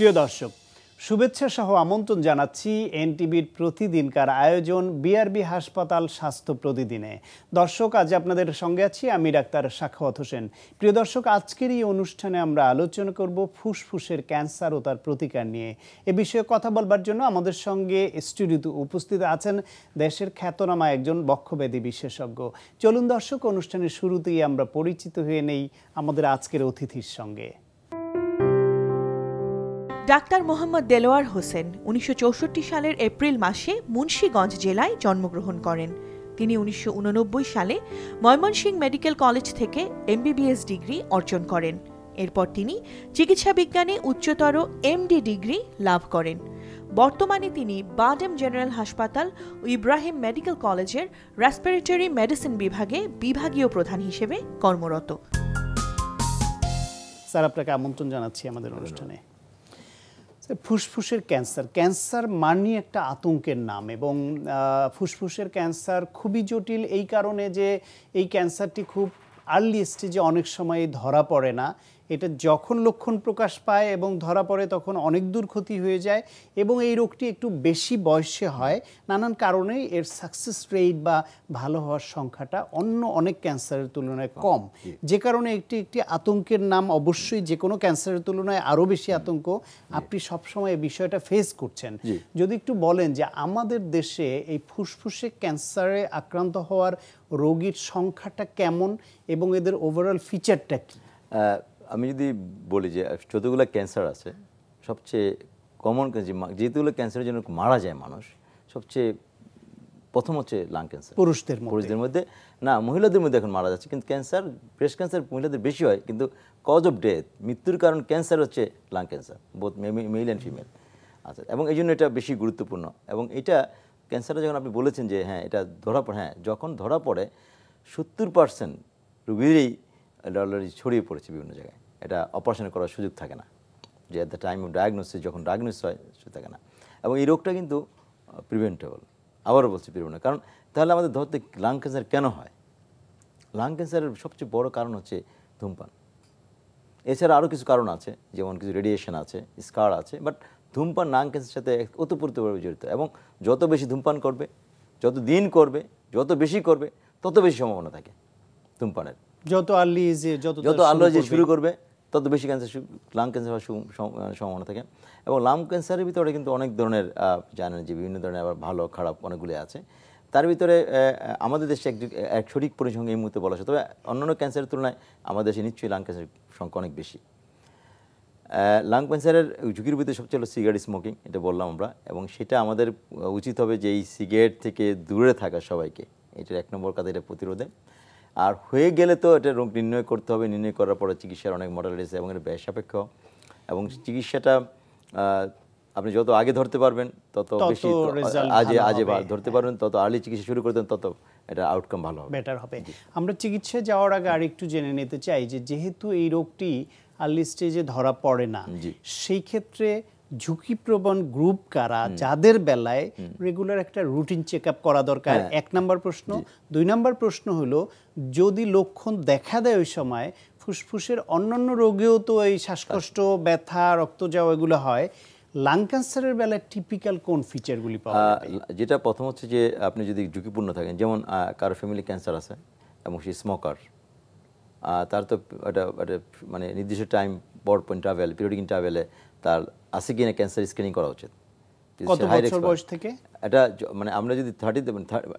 প্রিয় দর্শক শুভেচ্ছা সহ আমন্ত্রণ জানাচ্ছি এনটিভির প্রতিদিনকার আয়োজন বিআরবি হাসপাতাল স্বাস্থ্য প্রতিদিনে দর্শক আজ আপনাদের সঙ্গে আছি আমি ডাক্তার সাখাওয়াত হোসেন প্রিয় দর্শক আজকের এই অনুষ্ঠানে আমরা আলোচনা করব ফুসফুসের ক্যান্সার ও তার প্রতিকার নিয়ে এ বিষয়ে কথা বলবার জন্য আমাদের সঙ্গে স্টুডিওতে উপস্থিত আছেন দেশের খ্যাতনামা একজন বক্ষব্যাধি বিশেষজ্ঞ চলুন দর্শক অনুষ্ঠানের শুরুতেই আমরা পরিচিত হয়ে নেই আমাদের আজকের অতিথির সঙ্গে ডাক্তার মোহাম্মদ দেলোয়ার হোসেন উনিশশো সালের এপ্রিল মাসে মুন্সীগঞ্জ জেলায় জন্মগ্রহণ করেন তিনি উনিশশো সালে ময়মনসিংহ মেডিকেল কলেজ থেকে এমবিবিএস ডিগ্রি অর্জন করেন এরপর তিনি চিকিৎসা বিজ্ঞানে উচ্চতর এমডি ডিগ্রি লাভ করেন বর্তমানে তিনি বাডেম জেনারেল হাসপাতাল ও ইব্রাহিম মেডিকেল কলেজের রেসপিরেটরি মেডিসিন বিভাগে বিভাগীয় প্রধান হিসেবে কর্মরত স্যার আপনাকে আমন্ত্রণ জানাচ্ছি আমাদের অনুষ্ঠানে ফুসফুসের ক্যান্সার ক্যান্সার মানি একটা আতঙ্কের নাম এবং ফুসফুসের ক্যান্সার খুবই জটিল এই কারণে যে এই ক্যান্সারটি খুব আর্লি স্টেজে অনেক সময় ধরা পড়ে না এটা যখন লক্ষণ প্রকাশ পায় এবং ধরা পড়ে তখন অনেক দূর ক্ষতি হয়ে যায় এবং এই রোগটি একটু বেশি বয়সে হয় নানান কারণে এর সাকসেস রেট বা ভালো হওয়ার সংখ্যাটা অন্য অনেক ক্যান্সারের তুলনায় কম যে কারণে একটি একটি আতঙ্কের নাম অবশ্যই যে কোনো ক্যান্সারের তুলনায় আরও বেশি আতঙ্ক আপনি সবসময় এই বিষয়টা ফেস করছেন যদি একটু বলেন যে আমাদের দেশে এই ফুসফুসে ক্যান্সারে আক্রান্ত হওয়ার রোগীর সংখ্যাটা কেমন এবং এদের ওভারঅল ফিচারটা কী আমি যদি বলি যে যতগুলো ক্যান্সার আছে সবচেয়ে কমন যেহেতুগুলো ক্যান্সারের জন্য মারা যায় মানুষ সবচেয়ে প্রথম হচ্ছে লাং ক্যান্সার পুরুষদের পুরুষদের মধ্যে না মহিলাদের মধ্যে এখন মারা যাচ্ছে কিন্তু ক্যান্সার ব্রেস্ট ক্যান্সার মহিলাদের বেশি হয় কিন্তু কজ অফ ডেথ মৃত্যুর কারণ ক্যান্সার হচ্ছে lung cancer both male and female আচ্ছা এবং এই জন্য এটা বেশি গুরুত্বপূর্ণ এবং এটা ক্যান্সারটা যখন আপনি বলেছেন যে হ্যাঁ এটা ধরা পড়ে হ্যাঁ যখন ধরা পড়ে সত্তর পার্সেন্ট রুগীরই রেডিওলজি ছড়িয়ে পড়েছে বিভিন্ন জায়গায় এটা অপারেশন করার সুযোগ থাকে না যে at the time of diagnosis যখন ডায়াগনোস হয় সুযোগ থাকে না এবং এই রোগটা কিন্তু প্রিভেন্টেবল আবারও বলছি প্রিভেন্টেবল কারণ তাহলে আমাদের ধরতে লাং ক্যান্সার কেন হয় লাং ক্যান্সারের সবচেয়ে বড় কারণ হচ্ছে ধূমপান এছাড়া আরও কিছু কারণ আছে যেমন কিছু রেডিয়েশন আছে স্কার আছে বাট ধূমপান লাং ক্যান্সারের সাথে ওতপ্রোতভাবে জড়িত এবং যত বেশি ধূমপান করবে যত দিন করবে যত বেশি করবে তত বেশি সম্ভাবনা থাকে ধূমপানের যত আর্লি যে যত যত আর্লি যে শুরু করবে তত বেশি ক্যান্সার লাং ক্যান্সার হওয়ার সম্ভাবনা থাকে এবং লাং ক্যান্সারের ভিতরে কিন্তু অনেক ধরনের জানেন যে বিভিন্ন ধরনের আবার ভালো খারাপ অনেকগুলি আছে তার ভিতরে আমাদের দেশে এক সঠিক পরিসংখ্যা এই মুহূর্তে বলা হচ্ছে তবে অন্যান্য ক্যান্সারের তুলনায় আমাদের দেশে নিশ্চয়ই লাং ক্যান্সারের সংখ্যা অনেক বেশি লাং ক্যান্সারের ঝুঁকির ভিতরে সবচেয়ে হলো সিগারেট স্মোকিং এটা বললাম আমরা এবং সেটা আমাদের উচিত হবে যে এই সিগারেট থেকে দূরে থাকা সবাইকে এটার এক নম্বর কাজ এটা প্রতিরোধে আর হয়ে গেলে তো এটা রোগ নির্ণয় করতে হবে নির্ণয় করার পরে চিকিৎসার অনেক মডেল রয়েছে এবং এর ব্যয় সাপেক্ষ এবং চিকিৎসাটা আপনি যত আগে ধরতে পারবেন তত বেশি আজে আজে ধরতে হ্যাঁ। পারবেন তত আর্লি চিকিৎসা শুরু করতেন তত এটা আউটকাম ভালো হবে বেটার হবে আমরা চিকিৎসা যাওয়ার আগে আর একটু জেনে নিতে চাই যে যেহেতু এই রোগটি আর্লি স্টেজে ধরা পড়ে না সেই ক্ষেত্রে ঝুঁকিপ্রবণ গ্রুপ কারা যাদের বেলায় রেগুলার একটা রুটিন চেক করা দরকার হ্যাঁ। এক নাম্বার প্রশ্ন দুই নাম্বার প্রশ্ন হলো যদি লক্ষণ দেখা দেয় ওই সময় ফুসফুসের অন্যান্য রোগেও তো এই শ্বাসকষ্ট হ্যাঁ। ব্যথা রক্ত যাওয়া এগুলো হয় লাং ক্যান্সারের বেলায় টিপিক্যাল কোন ফিচারগুলি পাওয়া যেটা প্রথম হচ্ছে যে আপনি যদি ঝুঁকিপূর্ণ থাকেন যেমন কারো ফ্যামিলি ক্যান্সার আছে এবং সে স্মোকার তার তো একটা মানে নির্দিষ্ট টাইম বড় ইন্টারভেল পিরিয়ডিক ইন্টারভেলে তার আছে কিনা ক্যান্সার স্ক্রিনিং করা উচিত এটা মানে আমরা যদি thirty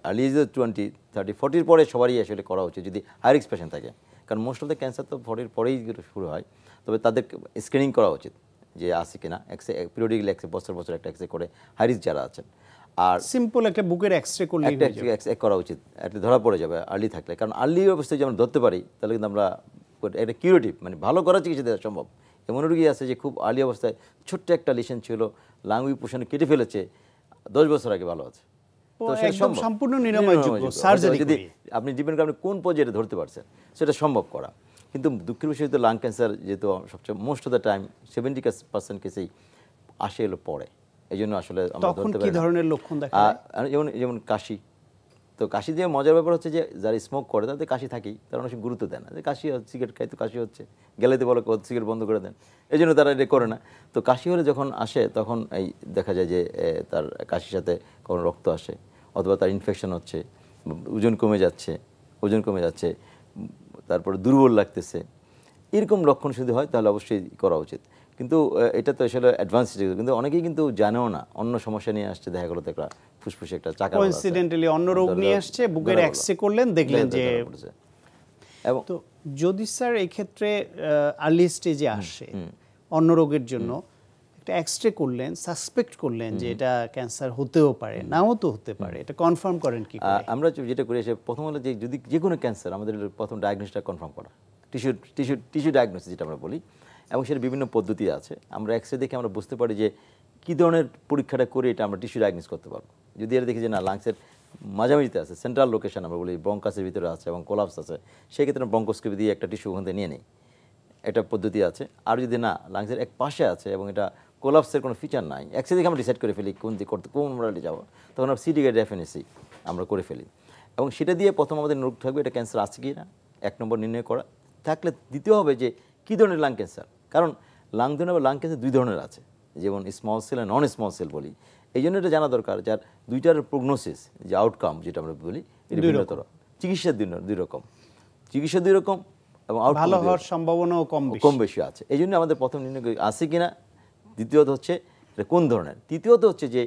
early age twenty thirty ফোর্টির পরে সবারই আসলে করা উচিত যদি হাই হায়ার পেশেন্ট থাকে কারণ মোস্ট অফ দ্য ক্যান্সার তো ফোর্টির পরেই শুরু হয় তবে তাদের স্ক্রিনিং করা উচিত যে আছে কিনা এক্সরে পিরিয়ডিক্যালি এক্সরে বছর বছর একটা এক্সরে করে হাই রিস্ক যারা আছেন আর সিম্পল একটা বুকের এক্সরে করলে একটা এক্সরে করা উচিত একটা ধরা পড়ে যাবে আর্লি থাকলে কারণ আর্লি অবস্থায় যদি আমরা ধরতে পারি তাহলে কিন্তু আমরা একটা কিউরেটিভ মানে ভালো করার চিকিৎসা দেওয়া সম্ভব এমন রুগী আছে যে খুব আর্লি অবস্থায় ছোট্ট একটা লিশন ছিল লাঙ্গুই পোষণে কেটে ফেলেছে দশ বছর আগে ভালো আছে তো সেটা সম্পূর্ণ যদি আপনি জীবনকে আপনি কোন পর্যায়ে ধরতে পারছেন সেটা সম্ভব করা কিন্তু দুঃখের বিষয় তো লাং ক্যান্সার যেহেতু সবচেয়ে most of the time seventy percent কেসেই আসে এলো পরে এই জন্য আসলে যেমন কাশি তো কাশি দিয়ে মজার ব্যাপার হচ্ছে যে যারা স্মোক করে তাদের কাশি থাকেই তারা অনেক গুরুত্ব দেয় না যে কাশি সিগারেট খাই তো কাশি হচ্ছে তো বলো সিগারেট বন্ধ করে দেন এই জন্য তারা এটা করে না তো কাশি হলে যখন আসে তখন এই দেখা যায় যে তার কাশির সাথে কখনো রক্ত আসে অথবা তার ইনফেকশন হচ্ছে ওজন কমে যাচ্ছে ওজন কমে যাচ্ছে তারপরে দুর্বল লাগতেছে এরকম লক্ষণ যদি হয় তাহলে অবশ্যই করা উচিত কিন্তু এটা তো আসলে অ্যাডভান্স কিন্তু অনেকেই কিন্তু জানেও না অন্য সমস্যা নিয়ে আসছে দেখা গেলো তো একটা ফুসফুসে একটা চাকা কোইনসিডেন্টালি অন্য রোগ নিয়ে আসছে বুকের এক্সরে করলেন দেখলেন যে এবং তো যদি স্যার এই ক্ষেত্রে আর্লি স্টেজে আসে অন্য রোগের জন্য একটা এক্সরে করলেন সাসপেক্ট করলেন যে এটা ক্যান্সার হতেও পারে নাও তো হতে পারে এটা কনফার্ম করেন কি আমরা যেটা করি সে প্রথম হলো যে যদি যে কোনো ক্যান্সার আমাদের প্রথম ডায়াগনোসিসটা কনফার্ম করা টিস্যু টিস্যু টিস্যু ডায়াগনোসিস যেটা আমরা বলি এবং সেটা বিভিন্ন পদ্ধতি আছে আমরা এক্সরে দেখে আমরা বুঝতে পারি যে কী ধরনের পরীক্ষাটা করে এটা আমরা টিস্যু ডায়াগনিস করতে পারবো যদি এটা দেখি যে না লাংসের মাঝামাঝিতে আছে সেন্ট্রাল লোকেশন আমরা বলি বঙ্কাসের ভিতরে আছে এবং কোলাপস আছে সেক্ষেত্রে বঙ্কস্কোপি দিয়ে একটা টিস্যু ওখান থেকে নিয়ে নিই একটা পদ্ধতি আছে আর যদি না লাংসের এক পাশে আছে এবং এটা কোলাপসের কোনো ফিচার নাই একসাথে সেদিকে আমরা ডিসাইড করে ফেলি কোন দিকে করতে কোন মোডালে যাবো তখন আমরা সিডিকে ডেফিনেসি আমরা করে ফেলি এবং সেটা দিয়ে প্রথম আমাদের নোট থাকবে এটা ক্যান্সার আছে কি না এক নম্বর নির্ণয় করা থাকলে দ্বিতীয় হবে যে কী ধরনের লাং ক্যান্সার কারণ লাং ধরনের বা লাং ক্যান্সার দুই ধরনের আছে যেমন স্মল সেল আর নন স্মল সেল বলি এই জন্য এটা জানা দরকার যার দুইটার প্রগনোসিস যে আউটকাম যেটা আমরা বলি এটা চিকিৎসার দিন দুই রকম চিকিৎসা দুই রকম এবং ভালো হওয়ার সম্ভাবনাও কম কম বেশি আছে এই জন্য আমাদের প্রথম নির্ণয় আসে কি না দ্বিতীয়ত হচ্ছে এটা কোন ধরনের তৃতীয়ত হচ্ছে যে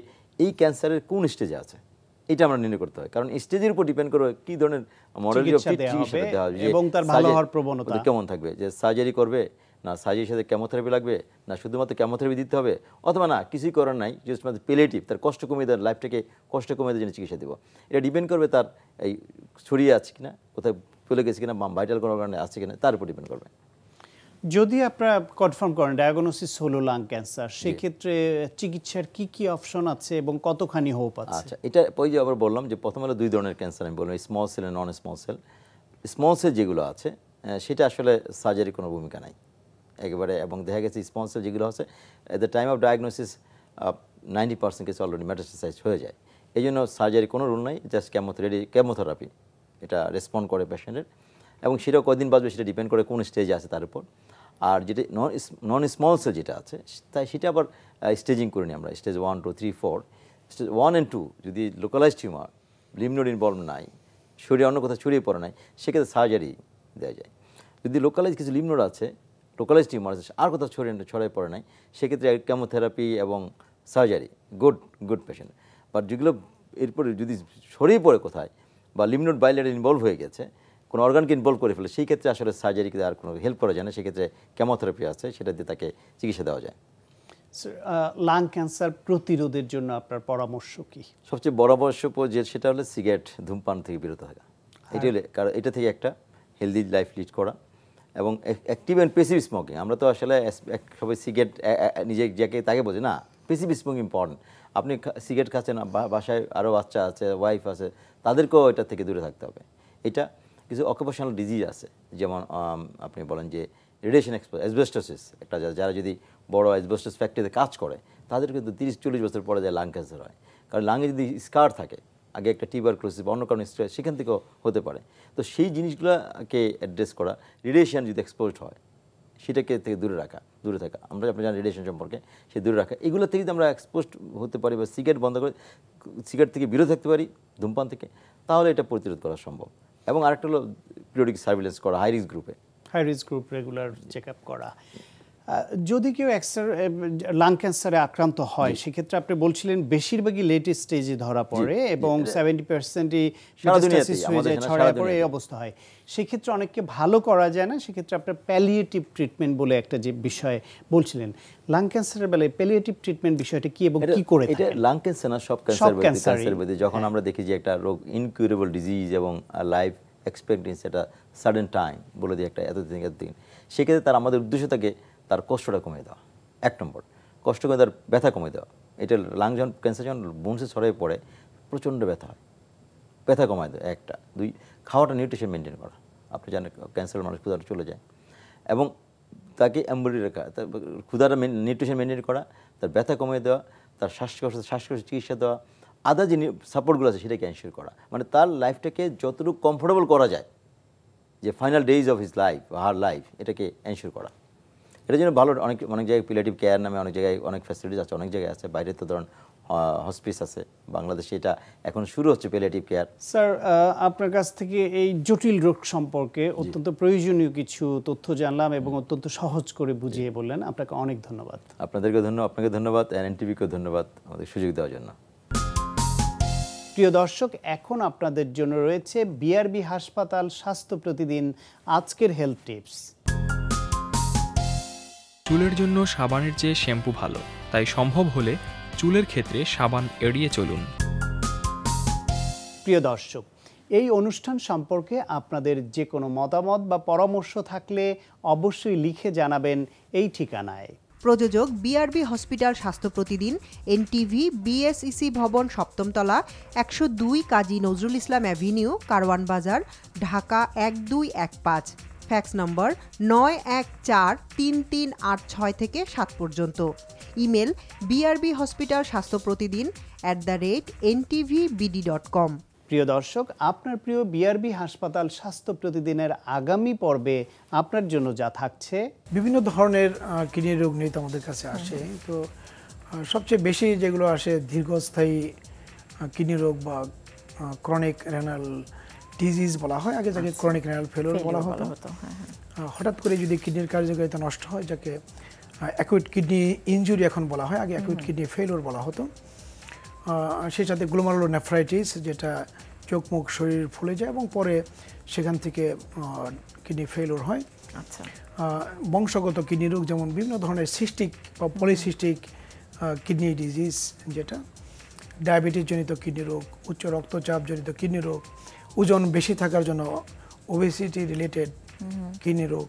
এই ক্যান্সারের কোন স্টেজে আছে এটা আমরা নির্ণয় করতে হয় কারণ স্টেজের উপর ডিপেন্ড করে কি ধরনের মডেল চিকিৎসা দেওয়া হবে এবং তার ভালো হওয়ার প্রবণতা কেমন থাকবে যে সার্জারি করবে না সার্জারির সাথে ক্যামোথেরাপি লাগবে না শুধুমাত্র ক্যামোথেরাপি দিতে হবে অথবা না কিছুই করার নাই জাস্ট মানে পেলেটিভ তার কষ্ট কমিয়ে দেওয়ার লাইফটাকে কষ্ট কমিয়ে দেওয়ার জন্য চিকিৎসা দেব এটা ডিপেন্ড করবে তার এই ছড়িয়ে আছে কি না কোথায় চলে গেছে কিনা বা ভাইটাল কোনো কারণে আছে কিনা তার উপর ডিপেন্ড করবে যদি আপনারা কনফার্ম করেন ডায়াগনোসিস হলো লাং ক্যান্সার সেক্ষেত্রে চিকিৎসার কি কি অপশন আছে এবং কতখানি হোপ আছে আচ্ছা এটা ওই যে আবার বললাম যে প্রথম হলো দুই ধরনের ক্যান্সার আমি বললাম small cell non small cell small cell যেগুলো আছে সেটা আসলে সার্জারি কোনো ভূমিকা নাই একেবারে এবং দেখা গেছে স্পন্সর যেগুলো আছে at the time of diagnosis ninety percent কিছু অলরেডি ম্যাটাস্টাসাইজ হয়ে যায় এই জন্য সার্জারি কোনো রুল নাই জাস্ট রেডি ক্যামোথেরাপি এটা রেসপন্ড করে পেশেন্টের এবং সেটা কদিন বাজবে সেটা ডিপেন্ড করে কোন স্টেজে আছে তার উপর আর যেটা নন নন স্মল সেল যেটা আছে তাই সেটা আবার স্টেজিং করে নিই আমরা stage one two three four stage one and two যদি লোকালাইজড টিউমার লিমনোড ইনভলভ নাই শরীরে অন্য কোথাও ছড়িয়ে পড়ে নাই সেক্ষেত্রে সার্জারি দেওয়া যায় যদি লোকালাইজ কিছু লিমনোড আছে লোকালাইজ আছে আর কোথাও ছড়িয়ে ছড়াই পড়ে নাই সেক্ষেত্রে কেমোথেরাপি এবং surgery good good patient but যেগুলো এরপরে যদি ছড়িয়ে পড়ে কোথায় বা লিমনোড বাইলেট ইনভলভ হয়ে গেছে কোনো অর্গানকে ইনভলভ করে ফেলে সেই ক্ষেত্রে আসলে সার্জারিকে আর কোনো হেল্প করা যায় না সেক্ষেত্রে কেমোথেরাপি আছে সেটা দিয়ে তাকে চিকিৎসা দেওয়া যায় লাং ক্যান্সার প্রতিরোধের জন্য আপনার পরামর্শ কি সবচেয়ে বড় পরামর্শ যে সেটা হলো সিগারেট ধূমপান থেকে বিরত থাকা হ্যাঁ। এটা হলে কারণ এটা থেকে একটা হেলদি লাইফ লিড করা এবং অ্যাক্টিভ অ্যান্ড পেসিভ স্মোকিং আমরা তো আসলে সবাই সিগারেট নিজে যাকে তাকে বলছি না পেসিভ স্মোকিং ইম্পর্টেন্ট আপনি সিগারেট খাচ্ছেন বাসায় আরও বাচ্চা আছে ওয়াইফ আছে তাদেরকেও এটা থেকে দূরে থাকতে হবে এটা কিছু অকুপেশনাল ডিজিজ আছে যেমন আপনি বলেন যে রেডিয়েশন এক্সপোজ অ্যাসবেস্টোসিস একটা যারা যদি বড় অ্যাসবেস্টোস ফ্যাক্টরিতে কাজ করে তাদের কিন্তু তিরিশ চল্লিশ বছর পরে যায় লাং ক্যান্সার হয় কারণ লাঙে যদি স্কার থাকে আগে একটা টিবার ক্লোসিস বা অন্য কারণে স্ট্রেস সেখান থেকেও হতে পারে তো সেই জিনিসগুলোকে অ্যাড্রেস করা রেডিয়েশন যদি এক্সপোজড হয় সেটাকে থেকে দূরে রাখা দূরে থাকা আমরা আপনি জানি রেডিয়েশন সম্পর্কে সে দূরে রাখা এগুলো থেকে যদি আমরা এক্সপোজড হতে পারি বা সিগারেট বন্ধ করে সিগারেট থেকে বিরত থাকতে পারি ধূমপান থেকে তাহলে এটা প্রতিরোধ করা সম্ভব এবং আরেকটা হলো পিরিয়ডিক সার্ভিলেন্স করা হাই রিস্ক গ্রুপে high risk group regular check up করা যদি কেউ লাং ক্যান্সারে আক্রান্ত হয় সেক্ষেত্রে আপনি বলছিলেন বেশিরভাগই লেট স্টেজে ধরা পড়ে এবং সেভেন্টি পার্সেন্টই হয়ে যায় ছড়ায় পড়ে এই অবস্থা হয় সেক্ষেত্রে অনেককে ভালো করা যায় না সেক্ষেত্রে আপনার প্যালিয়েটিভ ট্রিটমেন্ট বলে একটা যে বিষয় বলছিলেন লাং ক্যান্সারের বেলায় প্যালিয়েটিভ ট্রিটমেন্ট বিষয়টা কি এবং কি করে লাং ক্যান্সার না সব ক্যান্সার যখন হ্যাঁ। আমরা দেখি যে একটা রোগ ইনকিউরেবল ডিজিজ এবং লাইফ এক্সপেক্টেন্স এটা সাডেন টাইম বলে দিই একটা এতদিন এতদিন সেক্ষেত্রে তার আমাদের উদ্দেশ্য থাকে তার কষ্টটা কমিয়ে দেওয়া এক নম্বর কষ্ট করে তার ব্যথা কমিয়ে দেওয়া এটা লাং যখন ক্যান্সার যখন বোনসে ছড়াই পড়ে প্রচণ্ড ব্যথা হয় ব্যথা কমায় দেয় একটা দুই খাওয়াটা নিউট্রিশন মেনটেন করা আপনি জানেন ক্যান্সার মানুষ ক্ষুধাটা চলে যায় এবং তাকে অ্যাম্বুলি রাখা তার ক্ষুধাটা নিউট্রিশন মেনটেন করা তার ব্যথা কমিয়ে দেওয়া তার শ্বাসকষ্ট শ্বাসকষ্ট চিকিৎসা দেওয়া আদার যে সাপোর্টগুলো আছে সেটাকে এনশিওর করা মানে তার লাইফটাকে যতটুকু কমফোর্টেবল করা যায় যে final days of his life her life এটাকে এনশিওর করা এটার জন্য ভালো অনেক অনেক জায়গায় পিলেটিভ কেয়ার নামে অনেক জায়গায় অনেক ফ্যাসিলিটিস আছে অনেক জায়গায় আছে বাইরে তো ধরুন হসপিস আছে বাংলাদেশে এটা এখন শুরু হচ্ছে পিলেটিভ কেয়ার স্যার আপনার কাছ থেকে এই জটিল রোগ সম্পর্কে অত্যন্ত প্রয়োজনীয় কিছু তথ্য জানলাম এবং অত্যন্ত সহজ করে বুঝিয়ে বললেন আপনাকে অনেক ধন্যবাদ আপনাদেরকে ধন্যবাদ আপনাকে ধন্যবাদ এনএনটিভিকেও ধন্যবাদ আমাদের সুযোগ দেওয়ার জন্য প্রিয় দর্শক এখন আপনাদের জন্য রয়েছে বিআরবি হাসপাতাল স্বাস্থ্য প্রতিদিন আজকের হেলথ টিপস চুলের জন্য সাবানের চেয়ে শ্যাম্পু ভালো তাই সম্ভব হলে চুলের ক্ষেত্রে সাবান এড়িয়ে চলুন প্রিয় দর্শক এই অনুষ্ঠান সম্পর্কে আপনাদের যে কোনো মতামত বা পরামর্শ থাকলে অবশ্যই লিখে জানাবেন এই ঠিকানায় প্রযোজক বিআরবি হসপিটাল স্বাস্থ্য প্রতিদিন এনটিভি বিএসইসি e ভবন সপ্তমতলা একশো দুই কাজী নজরুল ইসলাম অ্যাভিনিউ কারওয়ান বাজার ঢাকা এক দুই এক পাঁচ ফ্যাক্স নম্বর নয় এক চার তিন তিন আট ছয় থেকে সাত পর্যন্ত ইমেল বিআরবি হসপিটাল স্বাস্থ্য প্রতিদিন at the rate NTV dot com প্রিয় দর্শক আপনার প্রিয় বিআরবি হাসপাতাল স্বাস্থ্য প্রতিদিনের আগামী পর্বে আপনার জন্য যা থাকছে বিভিন্ন ধরনের কিডনি রোগ নিয়ে তো আমাদের কাছে আসে তো সবচেয়ে বেশি যেগুলো আসে দীর্ঘস্থায়ী কিডনি রোগ বা ক্রনিক রেনাল ডিজিজ বলা হয় আগে যাকে ক্রনিক রেনাল ফেলোর বলা হতো হ্যাঁ, হ্যাঁ। হঠাৎ করে যদি কিডনির কার্যকারিতা নষ্ট হয় যাকে অ্যাকুইট কিডনি ইঞ্জুরি এখন বলা হয় আগে অ্যাকুইট কিডনি ফেলোর বলা হতো সেই সাথে গ্লোমারুলো নেফ্রাইটিস যেটা চোখ মুখ শরীর ফুলে যায় এবং পরে সেখান থেকে কিডনি ফেলোর হয় আচ্ছা। বংশগত কিডনি রোগ যেমন বিভিন্ন ধরনের সিস্টিক বা পলিসিস্টিক কিডনি ডিজিজ যেটা ডায়াবেটিসজনিত কিডনি রোগ উচ্চ রক্তচাপজনিত কিডনি রোগ ওজন বেশি থাকার জন্য ওবেসিটি রিলেটেড কিডনি রোগ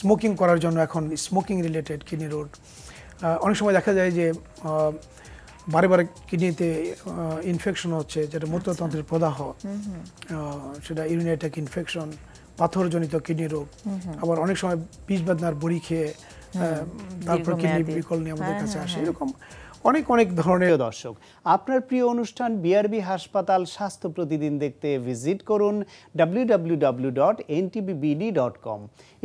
স্মোকিং করার জন্য এখন স্মোকিং রিলেটেড কিডনি রোগ অনেক সময় দেখা যায় যে বারে বারে কিডনিতে ইনফেকশন হচ্ছে যেটা আচ্ছা। মূত্রতন্ত্রের প্রদাহ সেটা ইউরিনেটেক ইনফেকশন পাথরজনিত কিডনি রোগ আবার অনেক সময় বিষ বাদনার বড়ি খেয়ে তারপর কিডনি বিকল নিয়ে আমাদের হ্যাঁ, কাছে হ্যাঁ, আসে হ্যাঁ। এরকম অনেক অনেক ধরনের দর্শক আপনার প্রিয় অনুষ্ঠান বিআরবি হাসপাতাল স্বাস্থ্য প্রতিদিন দেখতে ভিজিট করুন www.ntbbd.com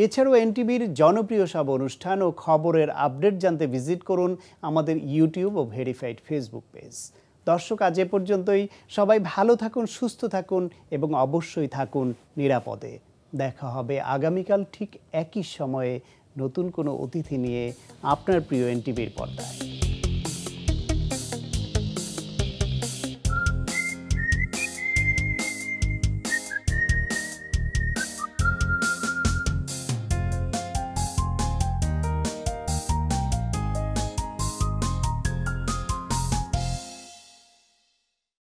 এছাড়াও এনটিভির জনপ্রিয় সব অনুষ্ঠান ও খবরের আপডেট জানতে ভিজিট করুন আমাদের ইউটিউব ও ভেরিফাইড ফেসবুক পেজ দর্শক আজ এ পর্যন্তই সবাই ভালো থাকুন সুস্থ থাকুন এবং অবশ্যই থাকুন নিরাপদে দেখা হবে আগামীকাল ঠিক একই সময়ে নতুন কোনো অতিথি নিয়ে আপনার প্রিয় এনটিভির পর্দায়